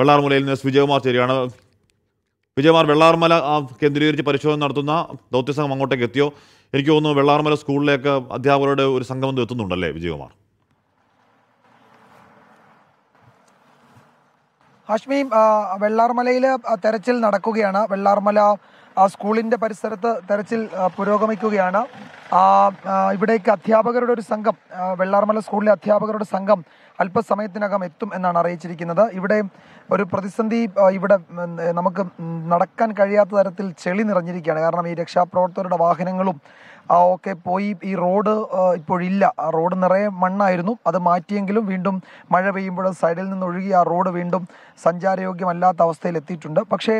വെള്ളാർമൂലയിൽ നിന്ന് വിജയകുമാർ ചേരുകയാണ് വിജയകുമാർ വെള്ളാർമല കേന്ദ്രീകരിച്ച് പരിശോധന നടത്തുന്ന ദൗത്യസംഘം അങ്ങോട്ടേക്ക് എത്തിയോ എനിക്ക് തോന്നുന്നു വെള്ളാർമല സ്കൂളിലേക്ക് അധ്യാപകരുടെ ഒരു സംഗമം എത്തുന്നുണ്ടല്ലേ വിജയകുമാർ ഹാഷ്മി വെള്ളാർമലയിൽ തെരച്ചിൽ നടക്കുകയാണ് വെള്ളാർമല ആ സ്കൂളിന്റെ പരിസരത്ത് തെരച്ചിൽ പുരോഗമിക്കുകയാണ് ഇവിടേക്ക് അധ്യാപകരുടെ ഒരു സംഘം വെള്ളാർമല സ്കൂളിലെ അധ്യാപകരുടെ സംഘം അല്പസമയത്തിനകം എത്തും എന്നാണ് അറിയിച്ചിരിക്കുന്നത് ഇവിടെ ഒരു പ്രതിസന്ധി ഇവിടെ നമുക്ക് നടക്കാൻ കഴിയാത്ത തരത്തിൽ ചെളി നിറഞ്ഞിരിക്കുകയാണ് കാരണം ഈ രക്ഷാപ്രവർത്തകരുടെ വാഹനങ്ങളും ഒക്കെ പോയി ഈ റോഡ് ഇപ്പോഴില്ല ആ റോഡ് നിറയെ മണ്ണായിരുന്നു അത് മാറ്റിയെങ്കിലും വീണ്ടും മഴ പെയ്യുമ്പോൾ സൈഡിൽ നിന്ന് ഒഴുകി ആ റോഡ് വീണ്ടും സഞ്ചാരയോഗ്യമല്ലാത്ത അവസ്ഥയിൽ എത്തിയിട്ടുണ്ട് പക്ഷേ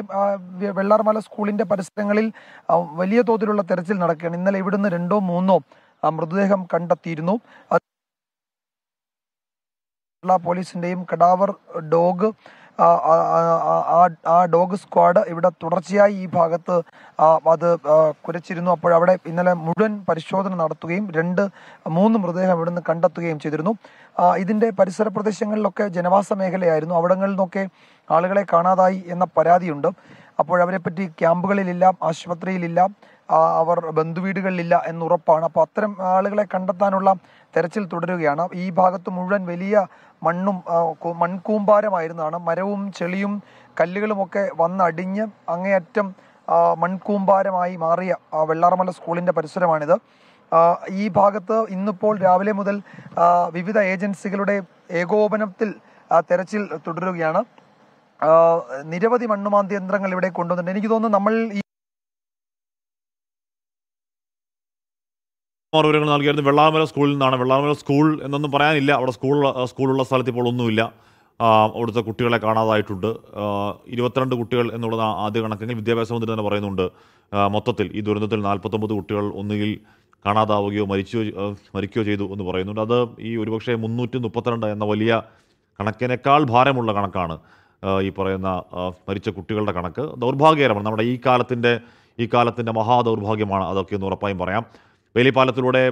വെള്ളാർമല സ്കൂളിൻ്റെ പരിസരങ്ങളിൽ വലിയ തോതിലുള്ള തെരച്ചിൽ നടക്കുകയാണ് ഇന്നലെ ഇവിടുന്ന് രണ്ടോ മൂന്നോ മൃതദേഹം കണ്ടെത്തിയിരുന്നു പോലീസിൻ്റെയും കടാവർ ഡോഗ് ആ ഡോഗ് സ്ക്വാഡ് ഇവിടെ തുടർച്ചയായി ഈ ഭാഗത്ത് അത് കുരച്ചിരുന്നു അപ്പോൾ അവിടെ ഇന്നലെ മുഴുവൻ പരിശോധന നടത്തുകയും രണ്ട് മൂന്ന് മൃതദേഹം ഇവിടുന്ന് കണ്ടെത്തുകയും ചെയ്തിരുന്നു ഇതിൻ്റെ പരിസര പ്രദേശങ്ങളിലൊക്കെ ജനവാസ മേഖലയായിരുന്നു അവിടങ്ങളിൽ നിന്നൊക്കെ ആളുകളെ കാണാതായി എന്ന പരാതിയുണ്ട് പറ്റി ക്യാമ്പുകളിലില്ല ആശുപത്രിയിലില്ല അവർ ബന്ധുവീടുകളിലില്ല എന്നുറപ്പാണ് അപ്പോൾ അത്തരം ആളുകളെ കണ്ടെത്താനുള്ള തെരച്ചിൽ തുടരുകയാണ് ഈ ഭാഗത്ത് മുഴുവൻ വലിയ മണ്ണും മൺകൂമ്പാരമായിരുന്നതാണ് മരവും ചെളിയും കല്ലുകളുമൊക്കെ വന്നടിഞ്ഞ് അങ്ങേയറ്റം മൺകൂമ്പാരമായി മാറിയ വെള്ളാറമല സ്കൂളിൻ്റെ പരിസരമാണിത് ഈ ഭാഗത്ത് ഇന്നിപ്പോൾ രാവിലെ മുതൽ വിവിധ ഏജൻസികളുടെ ഏകോപനത്തിൽ തെരച്ചിൽ തുടരുകയാണ് നിരവധി മണ്ണുമാന്തി യന്ത്രങ്ങൾ ഇവിടെ കൊണ്ടുവന്നിട്ടുണ്ട് എനിക്ക് തോന്നുന്നു നമ്മൾ വിവരങ്ങൾ നൽകിയായിരുന്നു വെള്ളാമല സ്കൂളിൽ നിന്നാണ് വെള്ളാമല സ്കൂൾ എന്നൊന്നും പറയാനില്ല അവിടെ സ്കൂൾ സ്കൂളുള്ള സ്ഥലത്ത് ഇപ്പോൾ ഒന്നുമില്ല അവിടുത്തെ കുട്ടികളെ കാണാതായിട്ടുണ്ട് ഇരുപത്തിരണ്ട് കുട്ടികൾ എന്നുള്ളത് ആദ്യ കണക്കെങ്കിൽ വിദ്യാഭ്യാസ മന്ത്രി തന്നെ പറയുന്നുണ്ട് മൊത്തത്തിൽ ഈ ദുരന്തത്തിൽ നാൽപ്പത്തൊമ്പത് കുട്ടികൾ ഒന്നുകിൽ കാണാതാവുകയോ മരിച്ചോ മരിക്കുകയോ ചെയ്തു എന്ന് പറയുന്നുണ്ട് അത് ഈ ഒരുപക്ഷെ മുന്നൂറ്റി മുപ്പത്തിരണ്ട് എന്ന വലിയ കണക്കിനേക്കാൾ ഭാരമുള്ള കണക്കാണ് ഈ പറയുന്ന മരിച്ച കുട്ടികളുടെ കണക്ക് ദൗർഭാഗ്യകരമാണ് നമ്മുടെ ഈ കാലത്തിൻ്റെ ഈ കാലത്തിൻ്റെ മഹാദൗർഭാഗ്യമാണ് അതൊക്കെ എന്ന് ഉറപ്പായും പറയാം വേലിപ്പാലത്തിലൂടെ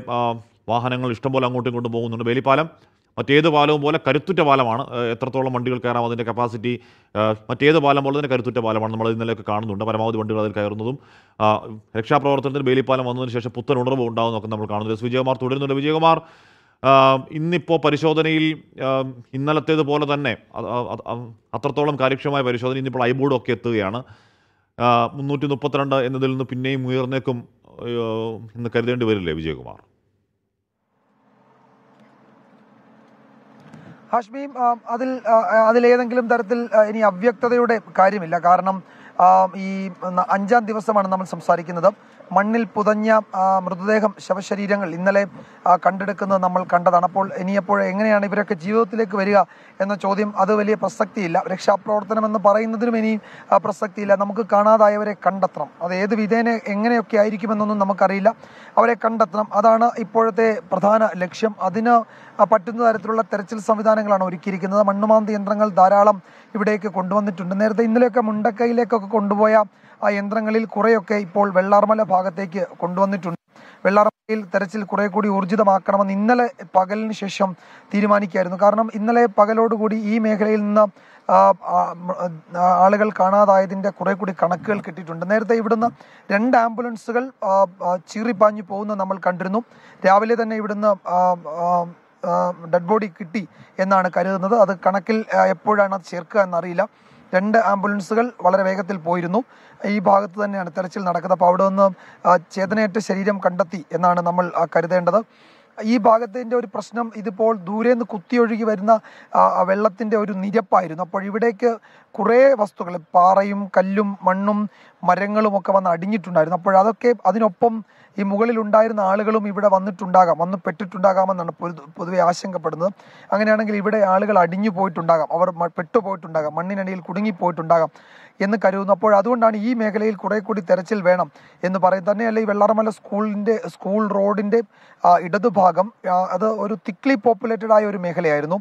വാഹനങ്ങൾ ഇഷ്ടംപോലെ അങ്ങോട്ടും ഇങ്ങോട്ടും പോകുന്നുണ്ട് വേലിപ്പാലം മറ്റേത് പാലവും പോലെ കരുത്തുറ്റ പാലമാണ് എത്രത്തോളം വണ്ടികൾ കയറാം അതിൻ്റെ കപ്പാസിറ്റി മറ്റേത് പാലം പോലെ തന്നെ കരുത്തുറ്റ പാലമാണ് നമ്മൾ ഇന്നലെയൊക്കെ കാണുന്നുണ്ട് പരമാവധി വണ്ടികൾ അതിൽ കയറുന്നതും രക്ഷാപ്രവർത്തനത്തിന് വേലിപ്പാലം വന്നതിന് ശേഷം പുത്തൻ ഉണർവ് ഉണ്ടാകുന്നതൊക്കെ നമ്മൾ കാണുന്നത് എസ് വിജയകുമാർ തുടരുന്നുണ്ട് വിജയകുമാർ ഇന്നിപ്പോൾ പരിശോധനയിൽ ഇന്നലത്തേതുപോലെ തന്നെ അത്രത്തോളം കാര്യക്ഷമമായ പരിശോധന ഇന്നിപ്പോൾ ഐബോർഡൊക്കെ എത്തുകയാണ് മുന്നൂറ്റി മുപ്പത്തിരണ്ട് എന്നതിൽ നിന്ന് പിന്നെയും ഉയർന്നേക്കും എന്ന് കരുതേണ്ടി വരില്ലേ വിജയകുമാർ ഹാഷ്മിയും അതിൽ അതിലേതെങ്കിലും തരത്തിൽ ഇനി അവ്യക്തതയുടെ കാര്യമില്ല കാരണം ഈ അഞ്ചാം ദിവസമാണ് നമ്മൾ സംസാരിക്കുന്നത് മണ്ണിൽ പുതഞ്ഞ മൃതദേഹം ശവശരീരങ്ങൾ ഇന്നലെ കണ്ടെടുക്കുന്നത് നമ്മൾ കണ്ടതാണ് അപ്പോൾ ഇനിയപ്പോൾ എങ്ങനെയാണ് ഇവരൊക്കെ ജീവിതത്തിലേക്ക് വരിക എന്ന ചോദ്യം അത് വലിയ പ്രസക്തിയില്ല രക്ഷാപ്രവർത്തനം എന്ന് പറയുന്നതിനും ഇനി പ്രസക്തിയില്ല നമുക്ക് കാണാതായവരെ കണ്ടെത്തണം അത് ഏത് വിധേനെ എങ്ങനെയൊക്കെ ആയിരിക്കുമെന്നൊന്നും നമുക്കറിയില്ല അവരെ കണ്ടെത്തണം അതാണ് ഇപ്പോഴത്തെ പ്രധാന ലക്ഷ്യം അതിന് പറ്റുന്ന തരത്തിലുള്ള തെരച്ചിൽ സംവിധാനങ്ങളാണ് ഒരുക്കിയിരിക്കുന്നത് മണ്ണുമാന്തി യന്ത്രങ്ങൾ ധാരാളം ഇവിടേക്ക് കൊണ്ടുവന്നിട്ടുണ്ട് നേരത്തെ ഇന്നലെയൊക്കെ മുണ്ടക്കൈയിലേക്കൊക്കെ കൊണ്ടുപോയ ആ യന്ത്രങ്ങളിൽ കുറേയൊക്കെ ഇപ്പോൾ വെള്ളാർമല ഭാഗത്തേക്ക് കൊണ്ടുവന്നിട്ടുണ്ട് വെള്ളാർമലയിൽ തെരച്ചിൽ കുറെ കൂടി ഊർജിതമാക്കണമെന്ന് ഇന്നലെ പകലിന് ശേഷം തീരുമാനിക്കുകയായിരുന്നു കാരണം ഇന്നലെ പകലോടുകൂടി ഈ മേഖലയിൽ നിന്ന് ആളുകൾ കാണാതായതിൻ്റെ കുറെ കൂടി കണക്കുകൾ കിട്ടിയിട്ടുണ്ട് നേരത്തെ ഇവിടുന്ന് രണ്ട് ആംബുലൻസുകൾ ചീറിപ്പാഞ്ഞു പോകുന്ന നമ്മൾ കണ്ടിരുന്നു രാവിലെ തന്നെ ഇവിടുന്ന് ഡെഡ് ബോഡി കിട്ടി എന്നാണ് കരുതുന്നത് അത് കണക്കിൽ എപ്പോഴാണ് അത് ചേർക്കുക എന്നറിയില്ല രണ്ട് ആംബുലൻസുകൾ വളരെ വേഗത്തിൽ പോയിരുന്നു ഈ ഭാഗത്ത് തന്നെയാണ് തെരച്ചിൽ നടക്കുന്നത് അപ്പോൾ അവിടെ നിന്ന് ചേതനയേറ്റ ശരീരം കണ്ടെത്തി എന്നാണ് നമ്മൾ കരുതേണ്ടത് ഈ ഭാഗത്തിൻ്റെ ഒരു പ്രശ്നം ഇതിപ്പോൾ ദൂരെ നിന്ന് കുത്തിയൊഴുകി വരുന്ന വെള്ളത്തിൻ്റെ ഒരു നിരപ്പായിരുന്നു അപ്പോൾ ഇവിടേക്ക് കുറേ വസ്തുക്കൾ പാറയും കല്ലും മണ്ണും മരങ്ങളും ഒക്കെ വന്ന് അടിഞ്ഞിട്ടുണ്ടായിരുന്നു അപ്പോൾ അതൊക്കെ അതിനൊപ്പം ഈ മുകളിലുണ്ടായിരുന്ന ആളുകളും ഇവിടെ വന്നിട്ടുണ്ടാകാം വന്ന് പെട്ടിട്ടുണ്ടാകാമെന്നാണ് പൊതുവെ ആശങ്കപ്പെടുന്നത് അങ്ങനെയാണെങ്കിൽ ഇവിടെ ആളുകൾ അടിഞ്ഞു പോയിട്ടുണ്ടാകാം അവർ പെട്ടുപോയിട്ടുണ്ടാകാം മണ്ണിനടിയിൽ കുടുങ്ങിപ്പോയിട്ടുണ്ടാകാം എന്ന് കരുതുന്നു അപ്പോൾ അതുകൊണ്ടാണ് ഈ മേഖലയിൽ കുറെ കൂടി തെരച്ചിൽ വേണം എന്ന് പറയും തന്നെയല്ല ഈ വെള്ളാറമല സ്കൂളിൻ്റെ സ്കൂൾ റോഡിൻ്റെ ഇടതുഭാഗം അത് ഒരു തിക്ലി പോപ്പുലേറ്റഡ് ആയ ഒരു മേഖലയായിരുന്നു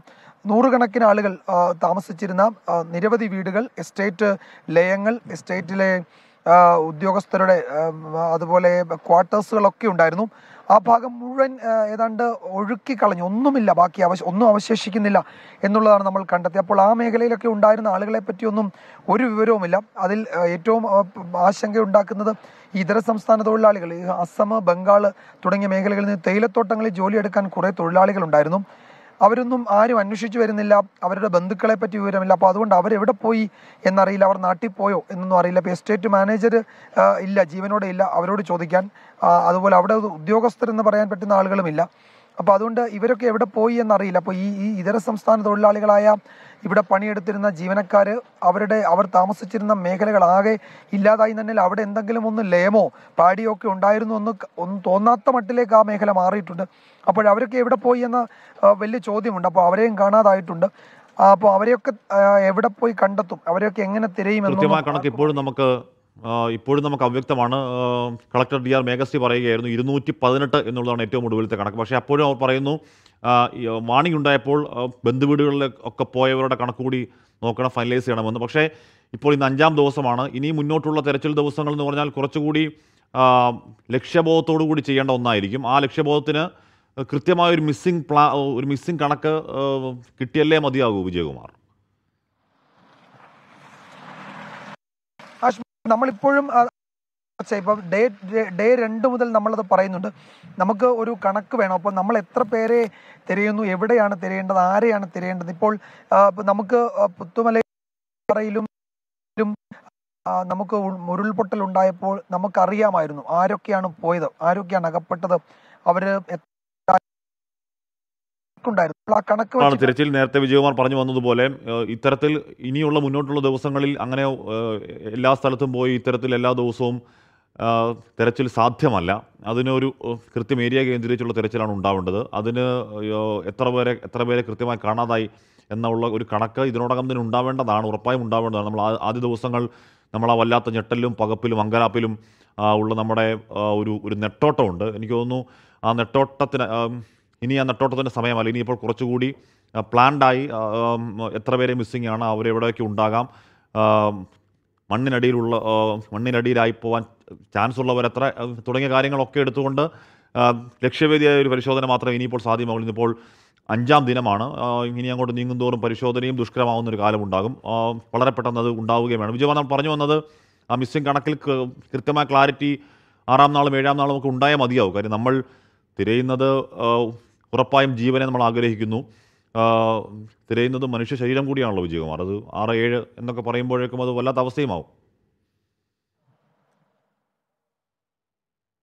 നൂറുകണക്കിന് ആളുകൾ താമസിച്ചിരുന്ന നിരവധി വീടുകൾ എസ്റ്റേറ്റ് ലയങ്ങൾ എസ്റ്റേറ്റിലെ ഉദ്യോഗസ്ഥരുടെ അതുപോലെ ക്വാർട്ടേഴ്സുകളൊക്കെ ഉണ്ടായിരുന്നു ആ ഭാഗം മുഴുവൻ ഏതാണ്ട് ഒഴുക്കി കളഞ്ഞു ഒന്നുമില്ല ബാക്കി അവശ ഒന്നും അവശേഷിക്കുന്നില്ല എന്നുള്ളതാണ് നമ്മൾ കണ്ടെത്തിയത് അപ്പോൾ ആ മേഖലയിലൊക്കെ ഉണ്ടായിരുന്ന ആളുകളെ പറ്റിയൊന്നും ഒരു വിവരവുമില്ല അതിൽ ഏറ്റവും ആശങ്കയുണ്ടാക്കുന്നത് ഇതര സംസ്ഥാന തൊഴിലാളികൾ അസം ബംഗാൾ തുടങ്ങിയ മേഖലകളിൽ നിന്ന് തേയിലത്തോട്ടങ്ങളിൽ ജോലിയെടുക്കാൻ കുറേ തൊഴിലാളികളുണ്ടായിരുന്നു അവരൊന്നും ആരും അന്വേഷിച്ചു വരുന്നില്ല അവരുടെ ബന്ധുക്കളെ പറ്റി വിവരമില്ല അപ്പോൾ അതുകൊണ്ട് അവരെവിടെ പോയി എന്നറിയില്ല അവർ നാട്ടിൽ പോയോ എന്നൊന്നും അറിയില്ല ഇപ്പോൾ എസ്റ്റേറ്റ് മാനേജർ ഇല്ല ജീവനോടെ ഇല്ല അവരോട് ചോദിക്കാൻ അതുപോലെ അവിടെ ഉദ്യോഗസ്ഥരെന്ന് പറയാൻ പറ്റുന്ന ആളുകളുമില്ല അപ്പോൾ അതുകൊണ്ട് ഇവരൊക്കെ എവിടെ പോയി എന്നറിയില്ല അപ്പോൾ ഈ ഈ ഇതര സംസ്ഥാന തൊഴിലാളികളായ ഇവിടെ പണിയെടുത്തിരുന്ന ജീവനക്കാർ അവരുടെ അവർ താമസിച്ചിരുന്ന മേഖലകളാകെ ഇല്ലാതായി തന്നെ അവിടെ എന്തെങ്കിലും ഒന്ന് ലേമോ പാടിയോ ഒക്കെ ഉണ്ടായിരുന്നു ഒന്ന് ഒന്ന് തോന്നാത്ത മട്ടിലേക്ക് ആ മേഖല മാറിയിട്ടുണ്ട് അപ്പോൾ അവരൊക്കെ എവിടെ പോയി എന്ന വലിയ ചോദ്യമുണ്ട് അപ്പോൾ അവരെയും കാണാതായിട്ടുണ്ട് അപ്പോൾ അവരെയൊക്കെ എവിടെ പോയി കണ്ടെത്തും അവരെയൊക്കെ എങ്ങനെ തിരയും കൃത്യമായ ഇപ്പോഴും നമുക്ക് ഇപ്പോഴും നമുക്ക് അവ്യക്തമാണ് കളക്ടർ ഡി ആർ മേഘശ്രീ പറയുകയായിരുന്നു ഇരുന്നൂറ്റി പതിനെട്ട് എന്നുള്ളതാണ് ഏറ്റവും ഒടുവിലത്തെ കണക്ക് പക്ഷേ അപ്പോഴും അവർ പറയുന്നു വാണിംഗ് ഉണ്ടായപ്പോൾ ബന്ധുവീടുകളിൽ ഒക്കെ പോയവരുടെ കണക്ക് കൂടി നോക്കണം ഫൈനലൈസ് ചെയ്യണമെന്ന് പക്ഷേ ഇപ്പോൾ ഇന്ന് അഞ്ചാം ദിവസമാണ് ഇനി മുന്നോട്ടുള്ള തെരച്ചിൽ ദിവസങ്ങൾ എന്ന് പറഞ്ഞാൽ കുറച്ചുകൂടി ലക്ഷ്യബോധത്തോടു കൂടി ചെയ്യേണ്ട ഒന്നായിരിക്കും ആ ലക്ഷ്യബോധത്തിന് കൃത്യമായ ഒരു മിസ്സിംഗ് പ്ലാ ഒരു മിസ്സിംഗ് കണക്ക് കിട്ടിയല്ലേ മതിയാകൂ വിജയകുമാർ നമ്മളിപ്പോഴും ഇപ്പം ഡേ ഡേ രണ്ട് മുതൽ നമ്മളത് പറയുന്നുണ്ട് നമുക്ക് ഒരു കണക്ക് വേണം അപ്പോൾ നമ്മൾ എത്ര പേരെ തിരയുന്നു എവിടെയാണ് തിരയേണ്ടത് ആരെയാണ് തിരയേണ്ടത് ഇപ്പോൾ നമുക്ക് പുത്തുമലയിലും നമുക്ക് ഉരുൾപൊട്ടൽ ഉണ്ടായപ്പോൾ നമുക്കറിയാമായിരുന്നു ആരൊക്കെയാണ് പോയത് ആരൊക്കെയാണ് അകപ്പെട്ടത് അവർ ആണ് തിരച്ചിൽ നേരത്തെ വിജയകുമാർ പറഞ്ഞു വന്നതുപോലെ ഇത്തരത്തിൽ ഇനിയുള്ള മുന്നോട്ടുള്ള ദിവസങ്ങളിൽ അങ്ങനെ എല്ലാ സ്ഥലത്തും പോയി ഇത്തരത്തിൽ എല്ലാ ദിവസവും തെരച്ചിൽ സാധ്യമല്ല അതിനൊരു കൃത്യം ഏരിയ കേന്ദ്രീകരിച്ചുള്ള തെരച്ചിലാണ് ഉണ്ടാവേണ്ടത് അതിന് എത്ര പേരെ എത്ര പേരെ കൃത്യമായി കാണാതായി എന്നുള്ള ഒരു കണക്ക് ഇതിനോടകം തന്നെ ഉണ്ടാവേണ്ടതാണ് ഉറപ്പായും ഉണ്ടാവേണ്ടതാണ് നമ്മൾ ആദ്യ ദിവസങ്ങൾ നമ്മൾ ആ വല്ലാത്ത ഞെട്ടലിലും പകപ്പിലും അങ്കലാപ്പിലും ഉള്ള നമ്മുടെ ഒരു ഒരു നെട്ടോട്ടമുണ്ട് എനിക്ക് തോന്നുന്നു ആ നെട്ടോട്ടത്തിന് ഇനി ആ നെട്ടോട്ടത്തിൻ്റെ സമയമല്ല ഇനിയിപ്പോൾ കുറച്ചുകൂടി പ്ലാൻഡായി എത്ര പേരെ മിസ്സിംഗ് ആണ് അവരെവിടെയൊക്കെ ഉണ്ടാകാം മണ്ണിനടിയിലുള്ള മണ്ണിനടിയിലായി പോകാൻ ചാൻസ് ഉള്ളവരത്ര തുടങ്ങിയ കാര്യങ്ങളൊക്കെ എടുത്തുകൊണ്ട് ലക്ഷ്യവേദിയായ ഒരു പരിശോധന മാത്രമേ ഇനിയിപ്പോൾ സാധ്യമാകുള്ളൂ ഇന്നിപ്പോൾ അഞ്ചാം ദിനമാണ് ഇനി അങ്ങോട്ട് നീങ്ങുന്തോറും പരിശോധനയും ദുഷ്കരമാവുന്ന ഒരു കാലമുണ്ടാകും വളരെ പെട്ടെന്ന് അത് ഉണ്ടാവുകയും വേണം വിജയവാദം പറഞ്ഞു വന്നത് ആ മിസ്സിംഗ് കണക്കിൽ കൃത്യമായ ക്ലാരിറ്റി ആറാം നാളും ഏഴാം നാളും ഒക്കെ ഉണ്ടായാൽ മതിയാവും കാര്യം നമ്മൾ തിരയുന്നത് ഉറപ്പായും ജീവനെ നമ്മൾ ആഗ്രഹിക്കുന്നു തിരയുന്നത് മനുഷ്യ ശരീരം കൂടിയാണല്ലോ വിജയകുമാർ അത് ആറ് ഏഴ് എന്നൊക്കെ പറയുമ്പോഴേക്കും അത് വല്ലാത്ത അവസ്ഥയുമാവും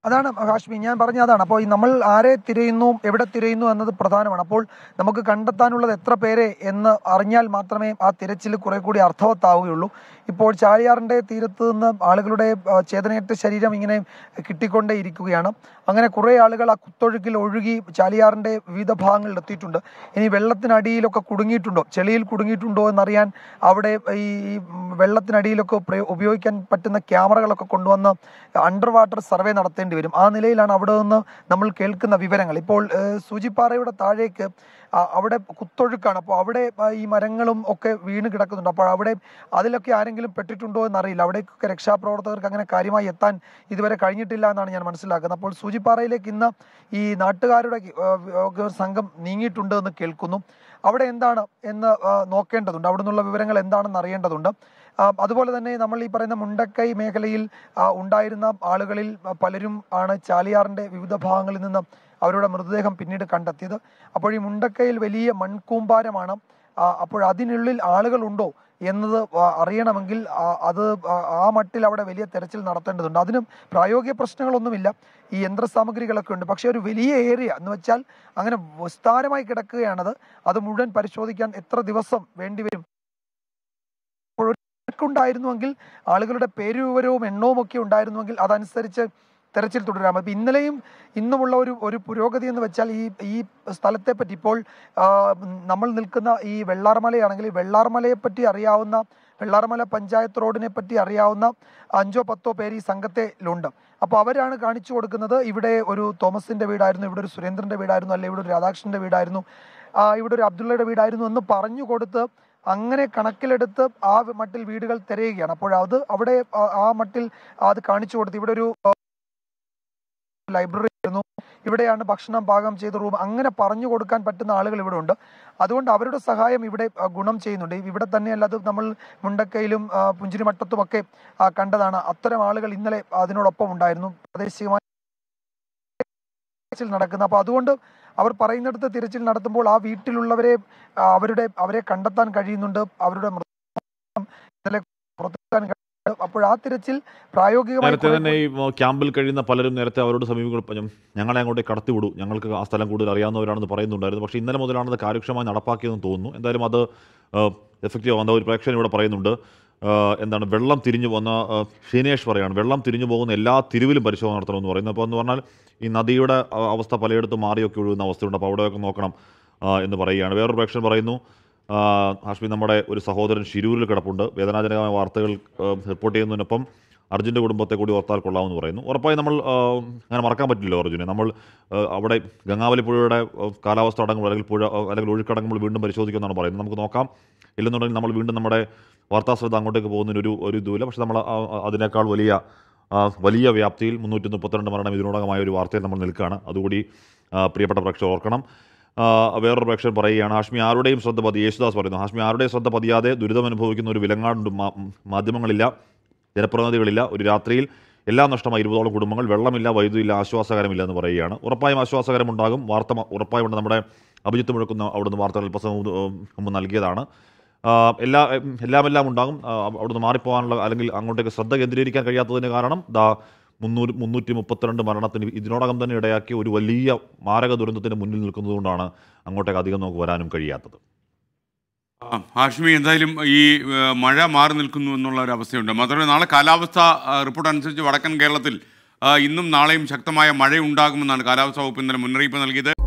അതാണ് ഹാഷ്മി ഞാൻ പറഞ്ഞ അതാണ് അപ്പോൾ ഈ നമ്മൾ ആരെ തിരയുന്നു എവിടെ തിരയുന്നു എന്നത് പ്രധാനമാണ് അപ്പോൾ നമുക്ക് കണ്ടെത്താനുള്ളത് എത്ര പേരെ എന്ന് അറിഞ്ഞാൽ മാത്രമേ ആ തിരച്ചിൽ കുറെ കൂടി അർത്ഥവത്താവുകയുള്ളൂ ഇപ്പോൾ ചാലിയാറിൻ്റെ തീരത്ത് നിന്ന് ആളുകളുടെ ചേതനയറ്റ ശരീരം ഇങ്ങനെ കിട്ടിക്കൊണ്ടേ ഇരിക്കുകയാണ് അങ്ങനെ കുറേ ആളുകൾ ആ കുത്തൊഴുക്കിൽ ഒഴുകി ചാലിയാറിൻ്റെ വിവിധ ഭാഗങ്ങളിൽ എത്തിയിട്ടുണ്ട് ഇനി വെള്ളത്തിനടിയിലൊക്കെ കുടുങ്ങിയിട്ടുണ്ടോ ചെളിയിൽ കുടുങ്ങിയിട്ടുണ്ടോ എന്നറിയാൻ അവിടെ ഈ വെള്ളത്തിനടിയിലൊക്കെ ഉപയോഗിക്കാൻ പറ്റുന്ന ക്യാമറകളൊക്കെ കൊണ്ടുവന്ന് അണ്ടർ വാട്ടർ സർവേ നടത്തേണ്ടി വരും ആ നിലയിലാണ് അവിടെ നിന്ന് നമ്മൾ കേൾക്കുന്ന വിവരങ്ങൾ ഇപ്പോൾ സൂചിപ്പാറയുടെ താഴേക്ക് അവിടെ കുത്തൊഴുക്കാണ് അപ്പോൾ അവിടെ ഈ മരങ്ങളും ഒക്കെ വീണ് കിടക്കുന്നുണ്ട് അപ്പോൾ അവിടെ അതിലൊക്കെ ആരെങ്കിലും പെട്ടിട്ടുണ്ടോ എന്നറിയില്ല അവിടേക്കൊക്കെ രക്ഷാപ്രവർത്തകർക്ക് അങ്ങനെ കാര്യമായി എത്താൻ ഇതുവരെ കഴിഞ്ഞിട്ടില്ല എന്നാണ് ഞാൻ മനസ്സിലാക്കുന്നത് അപ്പോൾ സൂചിപ്പാറയിലേക്ക് ഇന്ന് ഈ നാട്ടുകാരുടെ സംഘം നീങ്ങിയിട്ടുണ്ട് എന്ന് കേൾക്കുന്നു അവിടെ എന്താണ് എന്ന് നോക്കേണ്ടതുണ്ട് അവിടെ നിന്നുള്ള വിവരങ്ങൾ എന്താണെന്ന് അറിയേണ്ടതുണ്ട് അതുപോലെ തന്നെ നമ്മൾ ഈ പറയുന്ന മുണ്ടക്കൈ മേഖലയിൽ ഉണ്ടായിരുന്ന ആളുകളിൽ പലരും ആണ് ചാലിയാറിന്റെ വിവിധ ഭാഗങ്ങളിൽ നിന്ന് അവരുടെ മൃതദേഹം പിന്നീട് കണ്ടെത്തിയത് അപ്പോൾ ഈ മുണ്ടക്കയിൽ വലിയ മൺകൂമ്പാരമാണ് അപ്പോൾ അതിനുള്ളിൽ ആളുകളുണ്ടോ എന്നത് അറിയണമെങ്കിൽ അത് ആ മട്ടിൽ അവിടെ വലിയ തെരച്ചിൽ നടത്തേണ്ടതുണ്ട് അതിനും പ്രായോഗിക പ്രശ്നങ്ങളൊന്നുമില്ല ഈ സാമഗ്രികളൊക്കെ ഉണ്ട് പക്ഷേ ഒരു വലിയ ഏരിയ എന്ന് വെച്ചാൽ അങ്ങനെ വിസ്താരമായി കിടക്കുകയാണത് അത് മുഴുവൻ പരിശോധിക്കാൻ എത്ര ദിവസം വേണ്ടിവരും കണക്കുണ്ടായിരുന്നുവെങ്കിൽ ആളുകളുടെ പേരുവിവരവും എണ്ണവും ഒക്കെ ഉണ്ടായിരുന്നുവെങ്കിൽ അതനുസരിച്ച് തെരച്ചിൽ തുടരാം അപ്പോൾ ഇന്നലെയും ഇന്നുമുള്ള ഒരു ഒരു പുരോഗതി എന്ന് വെച്ചാൽ ഈ ഈ സ്ഥലത്തെ പറ്റി ഇപ്പോൾ നമ്മൾ നിൽക്കുന്ന ഈ വെള്ളാർമലയാണെങ്കിൽ വെള്ളാർമലയെ പറ്റി അറിയാവുന്ന വെള്ളാർമല പഞ്ചായത്ത് റോഡിനെ പറ്റി അറിയാവുന്ന അഞ്ചോ പത്തോ പേര് ഈ സംഘത്തിലുണ്ട് അപ്പോൾ അവരാണ് കാണിച്ചു കൊടുക്കുന്നത് ഇവിടെ ഒരു തോമസിൻ്റെ വീടായിരുന്നു ഇവിടെ ഒരു സുരേന്ദ്രൻ്റെ വീടായിരുന്നു അല്ലെ ഇവിടെ ഒരു രാധാകൃഷ്ണൻ്റെ വീടായിരുന്നു ഇവിടെ ഒരു അബ്ദുള്ളയുടെ വീടായിരുന്നു എന്ന് പറഞ്ഞു കൊടുത്ത് അങ്ങനെ കണക്കിലെടുത്ത് ആ മട്ടിൽ വീടുകൾ തിരയുകയാണ് അപ്പോൾ അത് അവിടെ ആ മട്ടിൽ അത് കാണിച്ചു കൊടുത്ത് ഇവിടെ ഒരു ലൈബ്രറി ആയിരുന്നു ഇവിടെയാണ് ഭക്ഷണം പാകം ചെയ്ത റൂം അങ്ങനെ പറഞ്ഞു കൊടുക്കാൻ പറ്റുന്ന ആളുകൾ ഇവിടെ ഉണ്ട് അതുകൊണ്ട് അവരുടെ സഹായം ഇവിടെ ഗുണം ചെയ്യുന്നുണ്ട് ഇവിടെ തന്നെയല്ല അത് നമ്മൾ മുണ്ടക്കയിലും പുഞ്ചിരിമട്ടത്തും ഒക്കെ കണ്ടതാണ് അത്തരം ആളുകൾ ഇന്നലെ അതിനോടൊപ്പം ഉണ്ടായിരുന്നു പ്രാദേശികമായി നടക്കുന്നത് അപ്പൊ അതുകൊണ്ട് അവർ പറയുന്നിടത്ത് തിരച്ചിൽ നടത്തുമ്പോൾ ആ വീട്ടിലുള്ളവരെ അവരുടെ അവരെ കണ്ടെത്താൻ കഴിയുന്നുണ്ട് അവരുടെ ഇന്നലെ അപ്പോൾ ആ തിരച്ചിൽ പ്രായോഗികമായി നേരത്തെ തന്നെ ഈ ക്യാമ്പിൽ കഴിയുന്ന പലരും നേരത്തെ അവരോട് സമീപം ഞങ്ങളെ അങ്ങോട്ട് കടത്തിവിടൂ ഞങ്ങൾക്ക് ആ സ്ഥലം കൂടുതൽ അറിയാവുന്നവരാണെന്ന് പറയുന്നുണ്ടായിരുന്നു പക്ഷേ ഇന്നലെ മുതലാണ് അത് കാര്യക്ഷമമായി നടപ്പാക്കിയതെന്ന് തോന്നുന്നു എന്തായാലും അത് എഫക്റ്റീവ് ആവുന്ന ഒരു പ്രേക്ഷകൻ ഇവിടെ പറയുന്നുണ്ട് എന്താണ് വെള്ളം തിരിഞ്ഞു പോകുന്ന ഷീനേഷ് വെള്ളം തിരിഞ്ഞു പോകുന്ന എല്ലാ തിരുവിലും പരിശോധന നടത്തണമെന്ന് പറയുന്നത് അപ്പോൾ എന്ന് പറഞ്ഞാൽ ഈ നദിയുടെ അവസ്ഥ പലയിടത്തും മാറിയൊക്കെ ഒഴുകുന്ന അവസ്ഥയുണ്ട് അപ്പോൾ അവിടെയൊക്കെ നോക്കണം എന്ന് പറയുകയാണ് വേറൊരു പ്രേക്ഷകൻ പറയുന്നു ഹാഷ്മി നമ്മുടെ ഒരു സഹോദരൻ ശിരൂരിൽ കിടപ്പുണ്ട് വേദനാജനകമായ വാർത്തകൾ റിപ്പോർട്ട് ചെയ്യുന്നതിനൊപ്പം അർജുൻ്റെ കുടുംബത്തെ കൂടി ഓർത്താൽ കൊള്ളാമെന്ന് പറയുന്നു ഉറപ്പായി നമ്മൾ അങ്ങനെ മറക്കാൻ പറ്റില്ലല്ലോ അർജുനെ നമ്മൾ അവിടെ ഗംഗാവലി പുഴയുടെ കാലാവസ്ഥ അടങ്ങുമ്പോൾ അല്ലെങ്കിൽ പുഴ അല്ലെങ്കിൽ ഒഴുക്കടങ്ങുമ്പോൾ വീണ്ടും പരിശോധിക്കുമെന്നാണ് പറയുന്നത് നമുക്ക് നോക്കാം ഇല്ലെന്നുണ്ടെങ്കിൽ നമ്മൾ വീണ്ടും നമ്മുടെ വാർത്താ ശ്രദ്ധ അങ്ങോട്ടേക്ക് പോകുന്നതിനൊരു ഒരു ഇതുമില്ല പക്ഷേ നമ്മൾ അതിനേക്കാൾ വലിയ വലിയ വ്യാപ്തിയിൽ മുന്നൂറ്റി മുപ്പത്തിരണ്ട് മരണം ഇതിനോടകമായ ഒരു വാർത്തയിൽ നമ്മൾ നിൽക്കുകയാണ് അതുകൂടി പ്രിയപ്പെട്ട പ്രേക്ഷകർ ഓർക്കണം വേറൊരു പ്രേക്ഷകർ പറയുകയാണ് ഹാഷ്മി ആരുടെയും ശ്രദ്ധ പതി യേശുദാസ് പറയുന്നു ഹാഷ്മി ആരുടെയും ശ്രദ്ധ പതിയാതെ ദുരിതമനുഭവിക്കുന്ന ഒരു വിലങ്ങാടുണ്ട് മാധ്യമങ്ങളില്ല ജനപ്രതിനിധികളില്ല ഒരു രാത്രിയിൽ എല്ലാ നഷ്ടമായി ഇരുപതോളം കുടുംബങ്ങൾ വെള്ളമില്ല വൈദ്യുതിയില്ല ആശ്വാസകരമില്ല എന്ന് പറയുകയാണ് ഉറപ്പായും ആശ്വാസകരമുണ്ടാകും വാർത്ത ഉറപ്പായും നമ്മുടെ അഭിജിത്ത് മുഴക്കുന്ന അവിടുന്ന് വാർത്തകൾ അല്പസം മുമ്പ് നൽകിയതാണ് എല്ലാ എല്ലാം എല്ലാം ഉണ്ടാകും അവിടുന്ന് മാറിപ്പോകാനുള്ള അല്ലെങ്കിൽ അങ്ങോട്ടേക്ക് ശ്രദ്ധ കേന്ദ്രീകരിക്കാൻ കഴിയാത്തതിന് കാരണം ദാ മുന്നൂറ് മുന്നൂറ്റി മുപ്പത്തിരണ്ട് മരണത്തിന് ഇതിനോടകം തന്നെ ഇടയാക്കിയ ഒരു വലിയ മാരക ദുരന്തത്തിന് മുന്നിൽ നിൽക്കുന്നതുകൊണ്ടാണ് അങ്ങോട്ടേക്ക് അധികം നമുക്ക് വരാനും കഴിയാത്തത് ഹാഷ്മി എന്തായാലും ഈ മഴ മാറി നിൽക്കുന്നു എന്നുള്ള ഒരു അവസ്ഥയുണ്ട് മാത്രമല്ല നാളെ കാലാവസ്ഥ റിപ്പോർട്ട് അനുസരിച്ച് വടക്കൻ കേരളത്തിൽ ഇന്നും നാളെയും ശക്തമായ മഴ ഉണ്ടാകുമെന്നാണ് കാലാവസ്ഥാ വകുപ്പ് ഇന്നലെ മുന്നറിയിപ്പ് നൽകിയത്